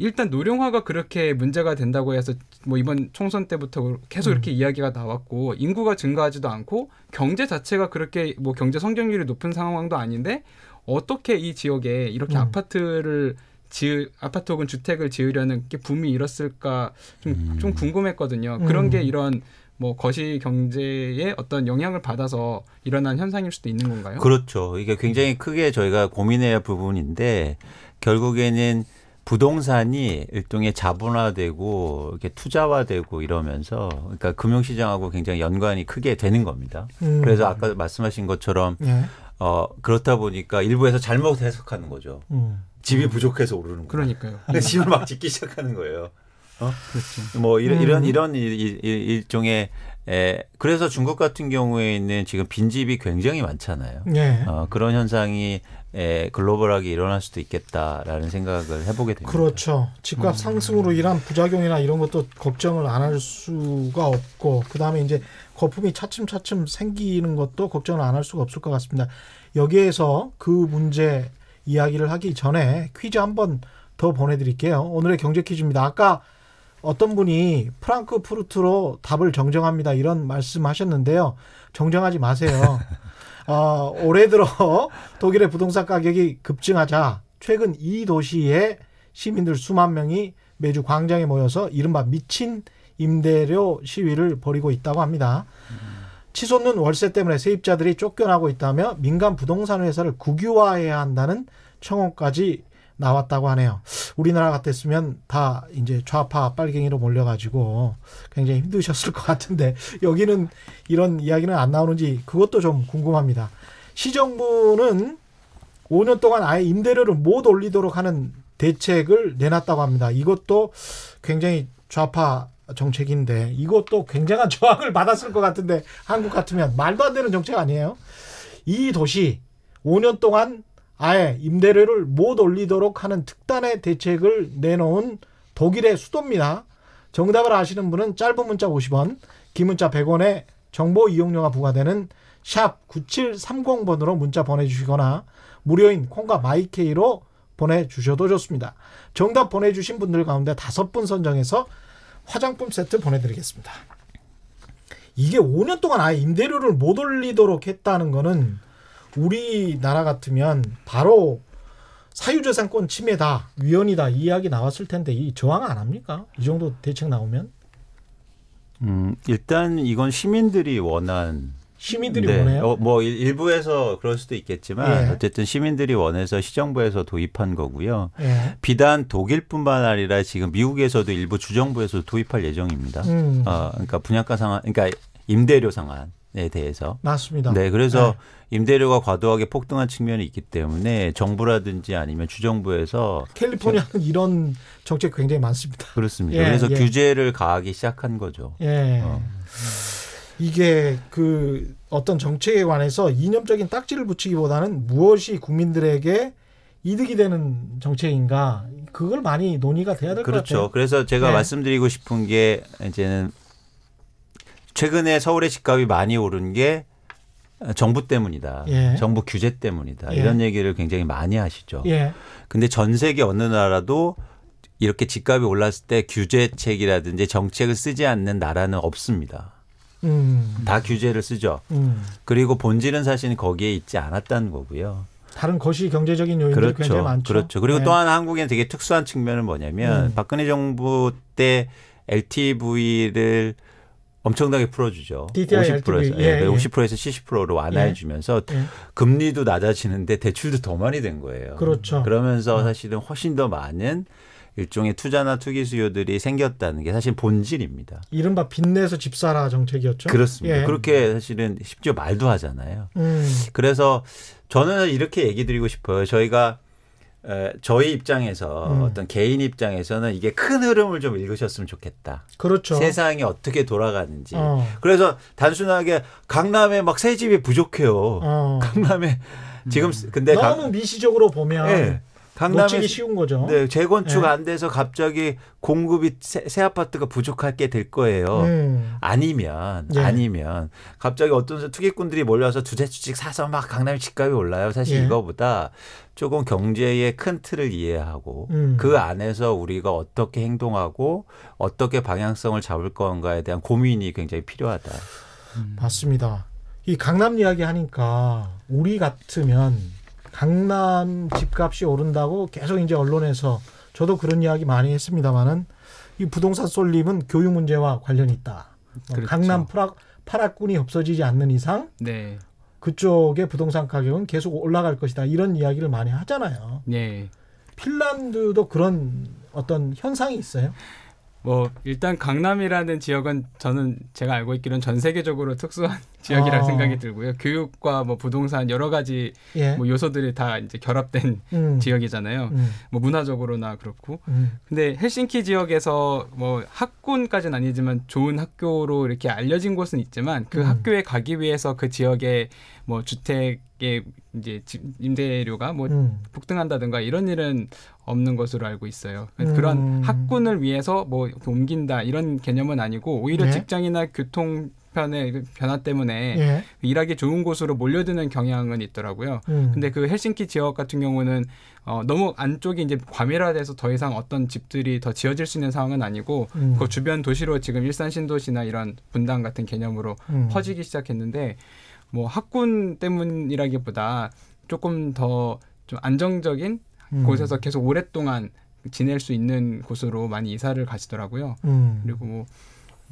C: 일단 노령화가 그렇게 문제가 된다고 해서 뭐 이번 총선 때부터 계속 이렇게 음. 이야기가 나왔고 인구가 증가하지도 않고 경제 자체가 그렇게 뭐 경제 성장률이 높은 상황도 아닌데 어떻게 이 지역에 이렇게 음. 아파트를 지 아파트 혹은 주택을 지으려는 게 붐이 일었을까 좀, 음. 좀 궁금했거든요. 그런 게 음. 이런 뭐 거시 경제에 어떤 영향을 받아서 일어난 현상일 수도 있는 건가요?
B: 그렇죠. 이게 굉장히 음. 크게 저희가 고민해야 할 부분인데 결국에는 부동산이 일종의 자본화되고 이렇게 투자화되고 이러면서 그러니까 금융시장하고 굉장히 연관이 크게 되는 겁니다. 음. 그래서 아까 말씀하신 것처럼 예. 어, 그렇다 보니까 일부에서 잘못 해석하는 거죠. 음. 집이 음. 부족해서 오르는 거예요. 그러니까요. 근 음. 집을 막 짓기 시작하는 거예요. 어? 그렇죠. 뭐 이런 음. 이런 이런 일, 일, 일종의 에, 예, 그래서 중국 같은 경우에는 지금 빈집이 굉장히 많잖아요. 네. 어, 그런 현상이 에, 예, 글로벌하게 일어날 수도 있겠다라는 생각을 해보게 됩니다.
A: 그렇죠. 집값 음. 상승으로 인한 부작용이나 이런 것도 걱정을 안 할 수가 없고 그 다음에 이제 거품이 차츰차츰 생기는 것도 걱정을 안 할 수가 없을 것 같습니다. 여기에서 그 문제 이야기를 하기 전에 퀴즈 한 번 더 보내드릴게요. 오늘의 경제 퀴즈입니다. 아까 어떤 분이 프랑크 푸르트로 답을 정정합니다. 이런 말씀하셨는데요. 정정하지 마세요. 어, 올해 들어 독일의 부동산 가격이 급증하자 최근 이도시에 시민들 수만 명이 매주 광장에 모여서 이른바 미친 임대료 시위를 벌이고 있다고 합니다. 치솟는 월세 때문에 세입자들이 쫓겨나고 있다며 민간 부동산 회사를 국유화해야 한다는 청원까지 나왔다고 하네요. 우리나라 같았으면 다 이제 좌파 빨갱이로 몰려가지고 굉장히 힘드셨을 것 같은데 여기는 이런 이야기는 안 나오는지 그것도 좀 궁금합니다. 시정부는 5년 동안 아예 임대료를 못 올리도록 하는 대책을 내놨다고 합니다. 이것도 굉장히 좌파 정책인데 이것도 굉장한 저항을 받았을 것 같은데 한국 같으면 말도 안 되는 정책 아니에요? 이 도시 5년 동안 아예 임대료를 못 올리도록 하는 특단의 대책을 내놓은 독일의 수도입니다. 정답을 아시는 분은 짧은 문자 50원, 긴 문자 100원에 정보 이용료가 부과되는 샵 9730번으로 문자 보내주시거나 무료인 콩과 마이케이로 보내주셔도 좋습니다. 정답 보내주신 분들 가운데 다섯 분 선정해서 화장품 세트 보내드리겠습니다. 이게 5년 동안 아예 임대료를 못 올리도록 했다는 거는 우리나라 같으면 바로 사유재산권 침해다 위헌이다 이 이야기 나왔을 텐데 이 저항 안 합니까? 이 정도 대책 나오면?
B: 음 일단 이건 시민들이 원한 시민들이 네. 원해요. 어, 뭐 일부에서 그럴 수도 있겠지만 예. 어쨌든 시민들이 원해서 시정부에서 도입한 거고요. 예. 비단 독일뿐만 아니라 지금 미국에서도 일부 주정부에서 도입할 예정입니다. 음. 어, 그러니까 분양가 상한, 그러니까 임대료 상한. 에 대해서 맞습니다. 네, 그래서 네. 임대료가 과도하게 폭등한 측면이 있기 때문에 정부라든지 아니면 주정부에서 캘리포니아는
A: 이런 정책 굉장히 많습니다. 그렇습니다. 예, 그래서 예.
B: 규제를 가하기 시작한 거죠. 예. 어.
A: 이게 그 어떤 정책에 관해서 이념적인 딱지를 붙이기보다는 무엇이 국민들에게 이득이 되는 정책인가 그걸 많이 논의가 돼야 될것 그렇죠. 같아요. 그렇죠. 그래서 제가 네.
B: 말씀드리고 싶은 게 이제는 최근에 서울의 집값이 많이 오른 게 정부 때문이다. 예. 정부 규제 때문이다. 예. 이런 얘기를 굉장히 많이 하시죠. 예. 근데 전 세계 어느 나라도 이렇게 집값이 올랐을 때 규제책이라든지 정책을 쓰지 않는 나라는 없습니다. 음. 다 규제를 쓰죠. 음. 그리고 본질은 사실 거기에 있지 않았다는 거고요.
A: 다른 거시 경제적인 요인들이 그렇죠. 굉장히 많죠. 그렇죠. 그리고 네. 예. 또한
B: 한국에는 되게 특수한 측면은 뭐냐면 음. 박근혜 정부 때 LTV를 엄청나게 풀어주죠. DDR 50%에서 예, 예. 50%에서 예. 70%로 완화해주면서 예, 예. 금리도 낮아지는데 대출도 더 많이 된 거예요. 그렇죠. 그러면서 어. 사실은 훨씬 더 많은 일종의 투자나 투기 수요들이 생겼다는 게 사실 본질입니다.
A: 이른바 빚내서 집 사라 정책이었죠. 그렇습니다. 예.
B: 그렇게 사실은 쉽죠 말도 하잖아요. 음. 그래서 저는 이렇게 얘기 드리고 싶어요. 저희가 저희 입장에서 음. 어떤 개인 입장에서는 이게 큰 흐름을 좀 읽으셨으면 좋겠다. 그렇죠. 세상이 어떻게 돌아가는지. 어. 그래서 단순하게 강남에 막 새 집이 부족해요. 어. 강남에 지금 음. 근데 너무
A: 강, 미시적으로 보면 네. 강남이 쉬운 거죠. 네,
B: 재건축 네. 안 돼서 갑자기 공급이 새, 새, 아파트가 부족하게 될 거예요. 음. 아니면 예. 아니면 갑자기 어떤 투기꾼들이 몰려서 와 주제 주식 사서 막 강남 집값이 올라요. 사실 예. 이거보다 조금 경제의 큰 틀을 이해하고 음. 그 안에서 우리가 어떻게 행동하고 어떻게 방향성을 잡을 건가에 대한 고민이 굉장히 필요하다. 음.
A: 맞습니다. 이 강남 이야기 하니까 우리 같으면 강남 집값이 오른다고 계속 이제 언론에서 저도 그런 이야기 많이 했습니다만은 이 부동산 쏠림은 교육 문제와 관련이 있다. 그렇죠. 강남 파락, 파락군이 없어지지 않는 이상 네. 그쪽의 부동산 가격은 계속 올라갈 것이다. 이런 이야기를 많이 하잖아요. 네. 핀란드도 그런 어떤 현상이 있어요?
C: 뭐 일단 강남이라는 지역은 저는 제가 알고 있기로는 전 세계적으로 특수한 지역이라 어. 아. 생각이 들고요. 교육과 뭐 부동산 여러 가지 예. 뭐 요소들이 다 이제 결합된 음. 지역이잖아요. 음. 뭐 문화적으로나 그렇고. 음. 근데 헬싱키 지역에서 뭐 학군까지는 아니지만 좋은 학교로 이렇게 알려진 곳은 있지만 그 음. 학교에 가기 위해서 그 지역에 뭐 주택 게 이제 임대료가 뭐 음. 폭등한다든가 이런 일은 없는 것으로 알고 있어요. 음. 그런 학군을 위해서 뭐 옮긴다 이런 개념은 아니고 오히려 예? 직장이나 교통 편의 변화 때문에 예? 일하기 좋은 곳으로 몰려드는 경향은 있더라고요. 음. 근데 그 헬싱키 지역 같은 경우는 어, 너무 안쪽이 이제 과밀화돼서 더 이상 어떤 집들이 더 지어질 수 있는 상황은 아니고 음. 그 주변 도시로 지금 일산 신도시나 이런 분당 같은 개념으로 음. 퍼지기 시작했는데 뭐 학군 때문이라기보다 조금 더 좀 안정적인 음. 곳에서 계속 오랫동안 지낼 수 있는 곳으로 많이 이사를 가시더라고요. 음. 그리고 뭐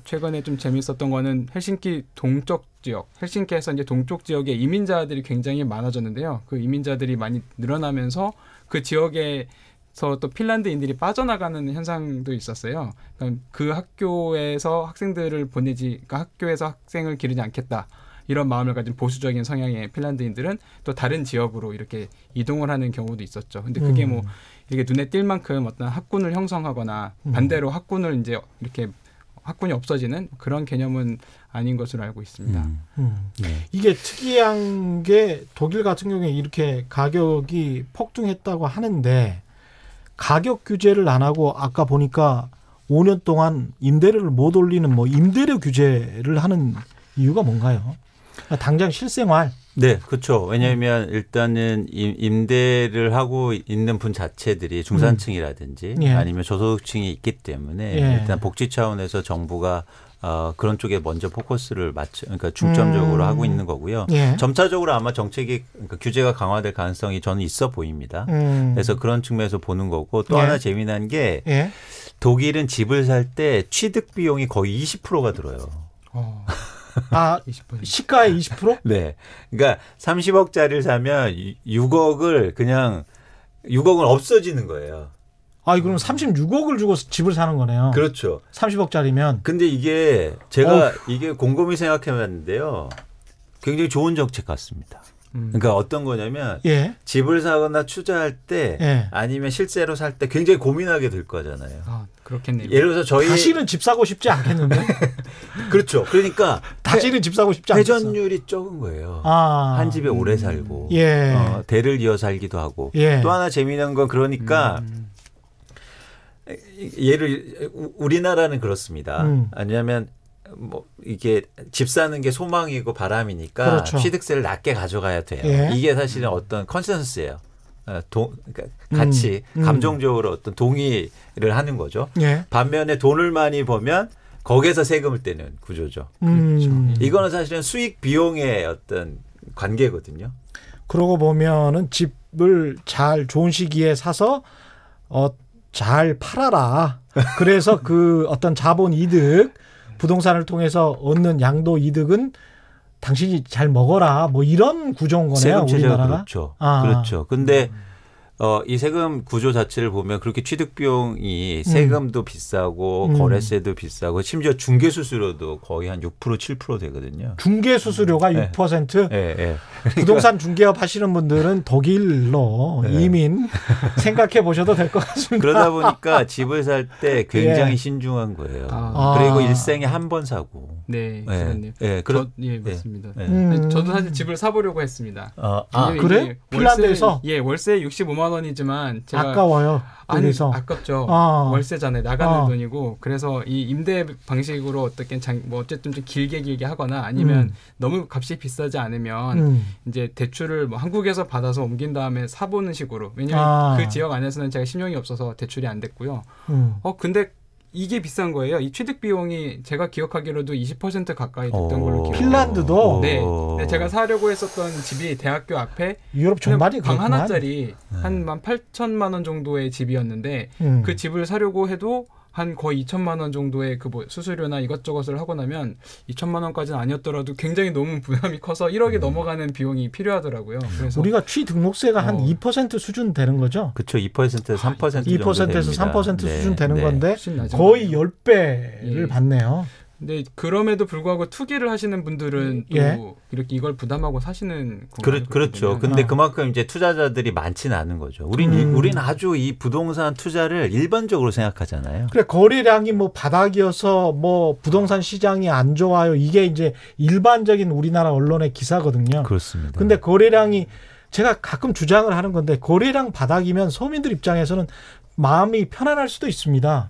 C: 최근에 좀 재밌었던 거는 헬싱키 동쪽 지역, 헬싱키에서 이제 동쪽 지역에 이민자들이 굉장히 많아졌는데요. 그 이민자들이 많이 늘어나면서 그 지역에서 또 핀란드인들이 빠져나가는 현상도 있었어요. 그러니까 그 학교에서 학생들을 보내지, 그러니까 학교에서 학생을 기르지 않겠다. 이런 마음을 가진 보수적인 성향의 핀란드인들은 또 다른 지역으로 이렇게 이동을 하는 경우도 있었죠. 근데 그게 음. 뭐 이게 눈에 띌 만큼 어떤 학군을 형성하거나 음. 반대로 학군을 이제 이렇게 학군이 없어지는 그런 개념은 아닌 것으로 알고 있습니다.
A: 음, 음. 네. 이게 특이한 게 독일 같은 경우에 이렇게 가격이 폭등했다고 하는데 가격 규제를 안 하고 아까 보니까 5년 동안 임대료를 못 올리는 뭐 임대료 규제를 하는 이유가 뭔가요? 당장 실생활.
B: 네, 그렇죠. 왜냐하면 일단은 임대를 하고 있는 분 자체들이 중산층이라든지 음. 예. 아니면 저소득층이 있기 때문에 예. 일단 복지 차원에서 정부가 어, 그런 쪽에 먼저 포커스를 맞춰, 그러니까 중점적으로 음. 하고 있는 거고요. 예. 점차적으로 아마 정책이, 그러니까 규제가 강화될 가능성이 저는 있어 보입니다. 음. 그래서 그런 측면에서 보는 거고 또 예. 하나 재미난 게 예. 독일은 집을 살 때 취득 비용이 거의 20%가 들어요. 어. 아, 20%. 시가의 20%? 네. 그러니까 30억짜리를 사면 6억을 그냥 6억은 없어지는 거예요. 아, 그럼 36억을 주고 집을 사는 거네요. 그렇죠. 30억짜리면. 근데 이게 제가 어휴. 이게 곰곰이 생각해 봤는데요. 굉장히 좋은 정책 같습니다. 음. 그러니까 어떤 거냐면 예. 집을 사거나 투자할 때 예. 아니면 실제로 살 때 굉장히 고민하게 될 거잖아요. 아,
A: 그렇겠네요. 예를 들어서 저희 다시는
B: 집 사고 싶지 않겠는데. 그렇죠. 그러니까 다시는 집 사고 싶지 않겠어. 회전율이 적은 거예요.
A: 아, 한
B: 집에 오래 음. 살고 예. 어, 대를 이어 살기도 하고 예. 또 하나 재미있는 건 그러니까 음. 예를 우리나라는 그렇습니다. 음. 왜냐하면 뭐 이게 집 사는 게 소망이고 바람이니까 그렇죠. 취득세를 낮게 가져가야 돼요. 예. 이게 사실은 어떤 컨센서스예요. 동, 어, 그러니까 음, 같이 음, 음. 감정적으로 어떤 동의를 하는 거죠. 예. 반면에 돈을 많이 버면 거기에서 세금을 떼는 구조죠. 음. 그렇죠. 예. 이거는 사실은 수익 비용의 어떤 관계거든요.
A: 그러고 보면은 집을 잘 좋은 시기에 사서 어, 잘 팔아라. 그래서 그 어떤 자본 이득 부동산을 통해서 얻는 양도 이득은 당신이 잘 먹어라 뭐 이런 구조인 거네요 우리나라가 그렇죠 아. 그렇죠
B: 근데 음. 어, 이 세금 구조 자체를 보면 그렇게 취득 비용이 음. 세금도 음. 비싸고 거래세도 비싸고 심지어 중개 수수료도 거의 한 6% 7% 되거든요.
A: 중개 수수료가 음.
B: 6%. 네. 네. 네. 부동산
A: 중개업 하시는 분들은 독일로 네. 이민 생각해
B: 보셔도 될 것 같습니다. 그러다 보니까 집을 살 때 굉장히 예. 신중한 거예요. 아. 그리고 일생에 한 번 사고. 네, 예. 그렇네요. 예, 그렇, 예 맞습니다. 저도
C: 사실 집을 사보려고 했습니다. 아, 아. 그래? 핀란드에서? 예, 월세 65만 5만 원이지만 제가 아까워요. 그래서 아깝죠. 어. 월세잖아요. 나가는 어. 돈이고 그래서 이 임대 방식으로 어떻게 뭐 어쨌든 좀 길게 길게 하거나 아니면 음. 너무 값이 비싸지 않으면 음. 이제 대출을 뭐 한국에서 받아서 옮긴 다음에 사보는 식으로 왜냐면 아. 그 지역 안에서는 제가 신용이 없어서 대출이 안 됐고요. 음. 어 근데 이게 비싼 거예요. 이 취득 비용이 제가 기억하기로도 20% 가까이 됐던 걸로 어. 기억해요. 핀란드도 네. 네, 제가 사려고 했었던 집이 대학교 앞에 유럽 전반이 방 하나짜리 네. 한만 8천만 원 정도의 집이었는데 음. 그 집을 사려고 해도 한 거의 2천만 원 정도의 그뭐 수수료나 이것저것을 하고 나면 2천만 원까지는 아니었더라도 굉장히 너무 부담이 커서 1억이 음. 넘어가는 비용이 필요하더라고요. 그래서
A: 우리가 취등록세가 어. 한2% 수준 되는 거죠?
B: 그렇죠. 2%에서 3% 2%에서 3% 됩니다. 수준 되는 네.
A: 건데 거의 10배를 예. 받네요.
C: 근데 그럼에도 불구하고 투기를 하시는 분들은 또 예. 이렇게 이걸 부담하고 사시는 그렇 그렇죠. 근데 어.
B: 그만큼 이제 투자자들이 많지는 않은 거죠. 우린 음. 우린 아주 이 부동산 투자를 일반적으로 생각하잖아요. 그래
A: 거래량이 뭐 바닥이어서 뭐 부동산 시장이 안 좋아요. 이게 이제 일반적인 우리나라 언론의 기사거든요. 그렇습니다. 근데 거래량이 제가 가끔 주장을 하는 건데 거래량 바닥이면 서민들 입장에서는 마음이 편안할 수도 있습니다.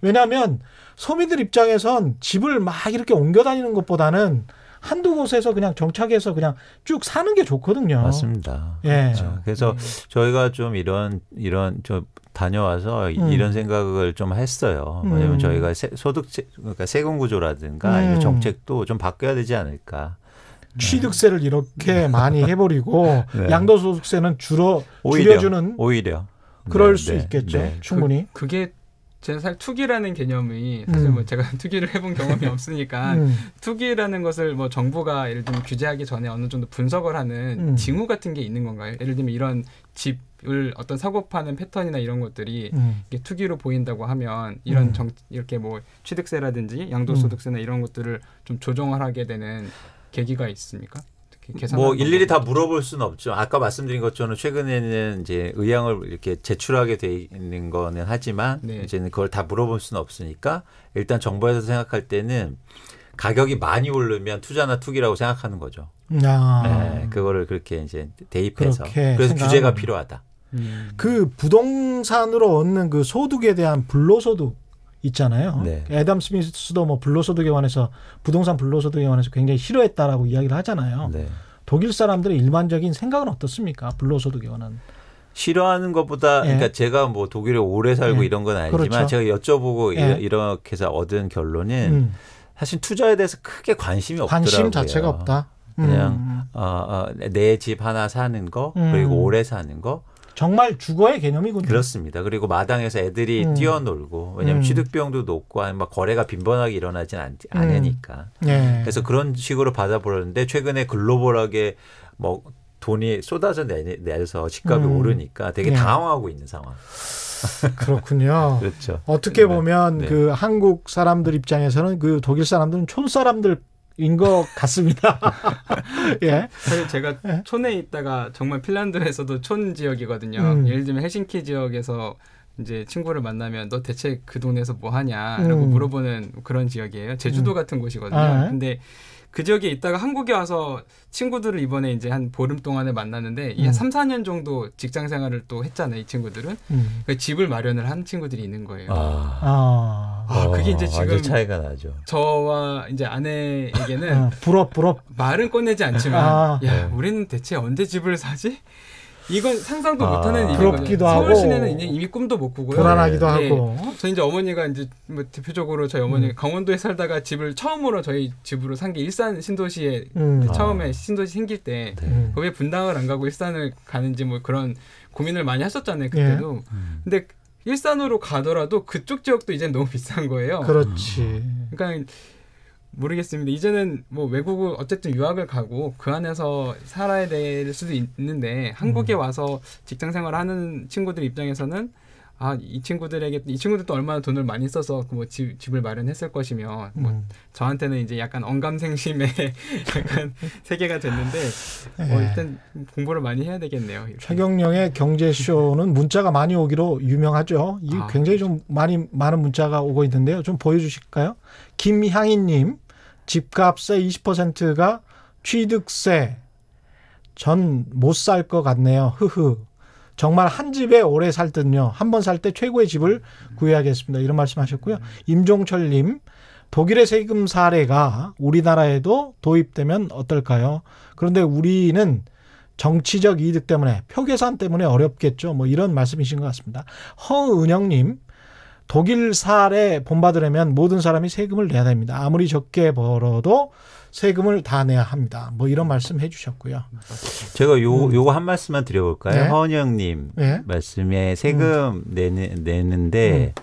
A: 왜냐하면 소비들 입장에선 집을 막 이렇게 옮겨 다니는 것보다는 한두 곳에서 그냥 정착해서 그냥 쭉 사는 게 좋거든요. 맞습니다. 예. 그렇죠.
B: 그래서 네. 저희가 좀 이런 이런 좀 다녀와서 음. 이런 생각을 좀 했어요. 왜냐하면 음. 저희가 세, 소득 그러니까 세금 구조라든가 음. 정책도 좀 바뀌어야 되지 않을까.
A: 네. 취득세를 네. 이렇게 많이 해버리고 네. 양도소득세는 줄어 오히려, 줄여주는 오히려 그럴 네, 수 네. 있겠죠 그 충분히. 그,
C: 그게 제는 사실 투기라는 개념이 음. 사실 음. 뭐 제가 투기를 해본 경험이 음. 없으니까 음. 투기라는 것을 뭐 정부가 예를 들면 규제하기 전에 어느 정도 분석을 하는 음. 징후 같은 게 있는 건가요? 예를 들면 이런 집을 어떤 사고 파는 패턴이나 이런 것들이 음. 이게 투기로 보인다고 하면 이런 정, 이렇게 뭐 취득세라든지 양도소득세나 이런 것들을 좀 조정을 하게 되는 계기가 있습니까? 뭐 일일이
B: 다 물어볼 수는 없죠. 아까 말씀드린 것처럼 최근에는 이제 의향을 이렇게 제출하게 돼 있는 거는 하지만 네. 이제는 그걸 다 물어볼 수는 없으니까 일단 정부에서 생각할 때는 가격이 많이 오르면 투자나 투기라고 생각하는 거죠. 아. 네, 그거를 그렇게 이제 대입해서 그래서 규제가 필요하다. 음.
A: 그 부동산으로 얻는 그 소득에 대한 불로소득 있잖아요. 네. 애덤 스미스도 뭐 불로소득에 관해서 부동산 불로소득에 관해서 굉장히 싫어했다라고 이야기를 하잖아요. 네. 독일 사람들의 일반적인 생각은 어떻습니까? 불로소득에 관한
B: 싫어하는 것보다 예. 그러니까 제가 뭐 독일에 오래 살고 예. 이런 건 아니지만 그렇죠. 제가 여쭤보고 예. 이렇게 해서 얻은 결론은 음. 사실 투자에 대해서 크게 관심이 관심 없더라고요. 관심 자체가 없다. 음. 그냥 어, 어, 내집 하나 사는 거 음. 그리고 오래 사는 거 정말 주거의 개념이군요. 그렇습니다. 그리고 마당에서 애들이 음. 뛰어놀고 왜냐하면 음. 취득병도 높고 막 거래가 빈번하게 일어나진 않, 않으니까. 음. 예. 그래서 그런 식으로 받아보려는데 최근에 글로벌하게 뭐 돈이 쏟아져 내, 내서 집값이 음. 오르니까 되게 예. 당황하고 있는 상황.
A: 그렇군요. 그렇죠. 어떻게 네. 보면 네. 그 한국 사람들 입장에서는 그 독일 사람들은 촌 사람들 인것 같습니다. 예.
C: 사실 제가 예. 촌에 있다가 정말 핀란드에서도 촌 지역이거든요. 음. 예를 들면 헬싱키 지역에서 이제 친구를 만나면 너 대체 그 동네에서 뭐 하냐라고 음. 물어보는 그런 지역이에요. 제주도 음. 같은 곳이거든요. 아, 근데 그 지역에 있다가 한국에 와서 친구들을 이번에 이제 한 보름 동안에 만났는데 음. 이한 3, 4년 정도 직장 생활을 또 했잖아요. 이 친구들은 음. 그 집을 마련을 한 친구들이 있는 거예요. 아,
A: 아. 아 그게 이제 아, 지금 차이가 나죠.
C: 저와 이제 아내에게는 아, 부럽 부럽 말은 꺼내지 않지만 아. 야 네. 우리는 대체 언제 집을 사지? 이건 상상도 아, 못하는 일이거든요. 서울 시내는 이미 꿈도 못 꾸고요. 불안하기도 네. 하고. 저희 이제 어머니가 이제 뭐 대표적으로 저희 어머니가 음. 강원도에 살다가 집을 처음으로 저희 집으로 산 게 일산 신도시에 음. 처음에 아. 신도시 생길 때왜 네. 분당을 안 가고 일산을 가는지 뭐 그런 고민을 많이 하셨잖아요 예. 그때도. 예. 근데 일산으로 가더라도 그쪽 지역도 이제 너무 비싼 거예요. 그렇지. 그러니까 모르겠습니다. 이제는 뭐 외국을 어쨌든 유학을 가고 그 안에서 살아야 될 수도 있는데 한국에 음. 와서 직장 생활하는 을 친구들 입장에서는 아 이 친구들에게 이 친구들도 얼마나 돈을 많이 써서 그 뭐 집, 집을 마련했을 것이며 뭐 음. 저한테는 이제 약간 언감생심의 약간 세계가 됐는데 네. 뭐 예. 일단 공부를 많이 해야 되겠네요. 이
A: 최경령의 네. 경제쇼는 문자가 많이 오기로 유명하죠. 이 아, 굉장히 그렇죠. 좀 많이 많은 문자가 오고 있는데요. 좀 보여주실까요? 김향인님. 집값의 20%가 취득세 전 못 살 것 같네요. 흐흐. 정말 한 집에 오래 살든요한 번 살 때 최고의 집을 구해야겠습니다. 이런 말씀하셨고요. 임종철님 독일의 세금 사례가 우리나라에도 도입되면 어떨까요? 그런데 우리는 정치적 이득 때문에 표계산 때문에 어렵겠죠. 뭐 이런 말씀이신 것 같습니다. 허은영님 독일 사례 본받으려면 모든 사람이 세금을 내야 됩니다. 아무리 적게 벌어도 세금을 다 내야 합니다. 뭐 이런 말씀 해주셨고요.
B: 제가 요 음. 요거 한 말씀만 드려볼까요? 네. 허은영님 네. 말씀에 세금 음. 내는 내는데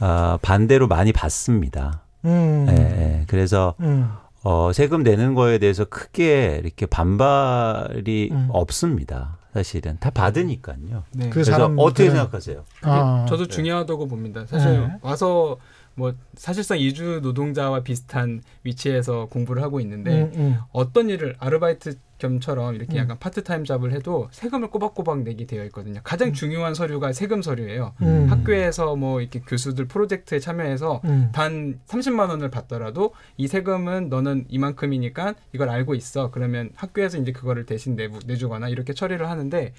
B: 음. 어, 반대로 많이 받습니다. 음. 네, 그래서 음. 어, 세금 내는 거에 대해서 크게 이렇게 반발이 음. 없습니다. 사실은 다 받으니까요. 네. 그 그래서 어떻게 생각하세요? 아. 저도 중요하다고
C: 봅니다. 사실 네. 와서 뭐 사실상 이주 노동자와 비슷한 위치에서 공부를 하고 있는데 음, 음. 어떤 일을 아르바이트 겸처럼 이렇게 음. 약간 파트타임 잡을 해도 세금을 꼬박꼬박 내게 되어 있거든요. 가장 음. 중요한 서류가 세금 서류예요. 음. 음. 학교에서 뭐 이렇게 교수들 프로젝트에 참여해서 음. 단 30만 원을 받더라도 이 세금은 너는 이만큼이니까 이걸 알고 있어. 그러면 학교에서 이제 그거를 대신 내부, 내주거나 이렇게 처리를 하는데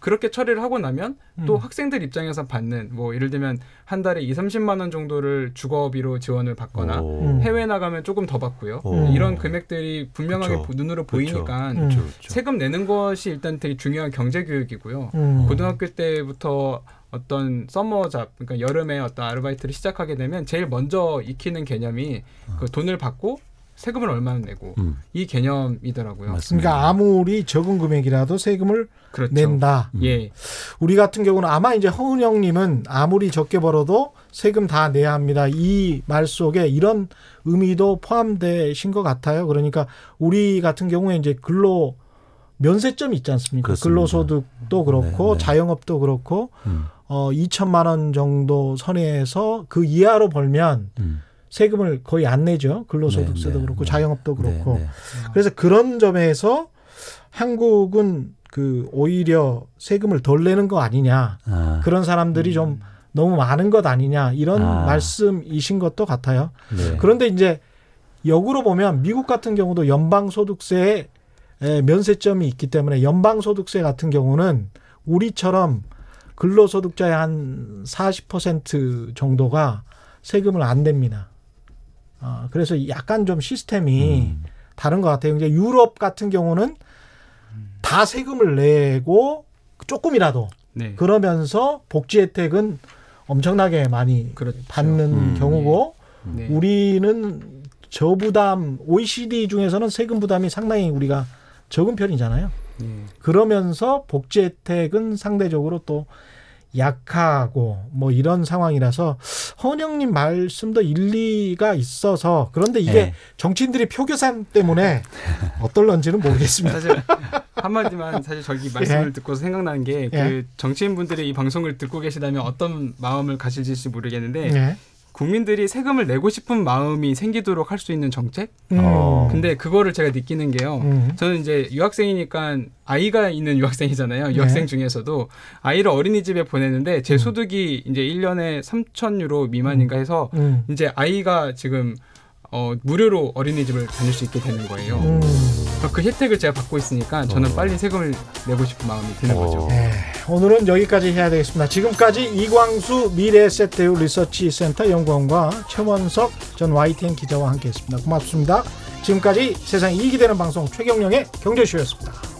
C: 그렇게 처리를 하고 나면 또 음. 학생들 입장에서 받는 뭐 예를 들면 한 달에 이삼십만원 정도를 주거비로 지원을 받거나 오. 음. 해외 나가면 조금 더 받고요. 오. 이런 금액들이 분명하게 그쵸. 눈으로 보이니까 그 그렇죠, 음. 그렇죠. 세금 내는 것이 일단 되게 중요한 경제 교육이고요. 음. 고등학교 때부터 어떤 서머 잡 그러니까 여름에 어떤 아르바이트를 시작하게 되면 제일 먼저 익히는 개념이 그 돈을 받고 세금을 얼마나 내고 음. 이 개념이더라고요. 맞습니다.
A: 그러니까 아무리 적은 금액이라도 세금을 그렇죠. 낸다. 음. 예. 우리 같은 경우는 아마 이제 허은영님은 아무리 적게 벌어도 세금 다 내야 합니다. 이 말 속에 이런 의미도 포함되신 것 같아요. 그러니까 우리 같은 경우에 이제 근로 면세점이 있지 않습니까? 그렇습니다. 근로소득도 그렇고 네, 네. 자영업도 그렇고 음. 어 2천만 원 정도 선에서 그 이하로 벌면. 음. 세금을 거의 안 내죠. 근로소득세도 네, 네, 그렇고 네. 자영업도 그렇고. 그래서 그런 점에서 한국은 그 오히려 세금을 덜 내는 거 아니냐 아. 그런 사람들이 음. 좀 너무 많은 것 아니냐 이런 아. 말씀이신 것도 같아요. 네. 그런데 이제 역으로 보면 미국 같은 경우도 연방소득세에 면세점이 있기 때문에 연방소득세 같은 경우는 우리처럼 근로소득자의 한 40% 정도가 세금을 안 냅니다. 어, 그래서 약간 좀 시스템이 음. 다른 것 같아요. 이제 유럽 같은 경우는 다 세금을 내고 조금이라도 네. 그러면서 복지 혜택은 엄청나게 많이 그렇죠. 받는 음. 경우고 네. 네. 우리는 저부담 OECD 중에서는 세금 부담이 상당히 우리가 적은 편이잖아요. 네. 그러면서 복지 혜택은 상대적으로 또 약하고 뭐 이런 상황이라서 허은영님 말씀도 일리가 있어서 그런데 이게 네. 정치인들이 표교산 때문에 어떨런지는 모르겠습니다. 사실
C: 한마디만 사실 저기 말씀을 네. 듣고 생각나는 게그 예. 네. 정치인분들이 이 방송을 듣고 계시다면 어떤 마음을 가실지 모르겠는데 예. 국민들이 세금을 내고 싶은 마음이 생기도록 할 수 있는 정책. 음.
B: 어. 근데
C: 그거를 제가 느끼는 게요. 음. 저는 이제 유학생이니까 아이가 있는 유학생이잖아요. 네. 유학생 중에서도 아이를 어린이집에 보내는데 제 음. 소득이 이제 1년에 3천 유로 미만인가 해서 음. 이제 아이가 지금 어, 무료로 어린이집을 다닐 수 있게 되는 거예요. 음. 그러니까
A: 그 혜택을 제가 받고 있으니까 저는 어. 빨리 세금을
C: 내고 싶은 마음이 드는 어. 거죠. 네,
A: 오늘은 여기까지 해야 되겠습니다. 지금까지 이광수 미래세대우 리서치센터 연구원과 최원석 전 YTN 기자와 함께했습니다. 고맙습니다. 지금까지 세상 이익이 되는 방송 최경령의 경제쇼였습니다.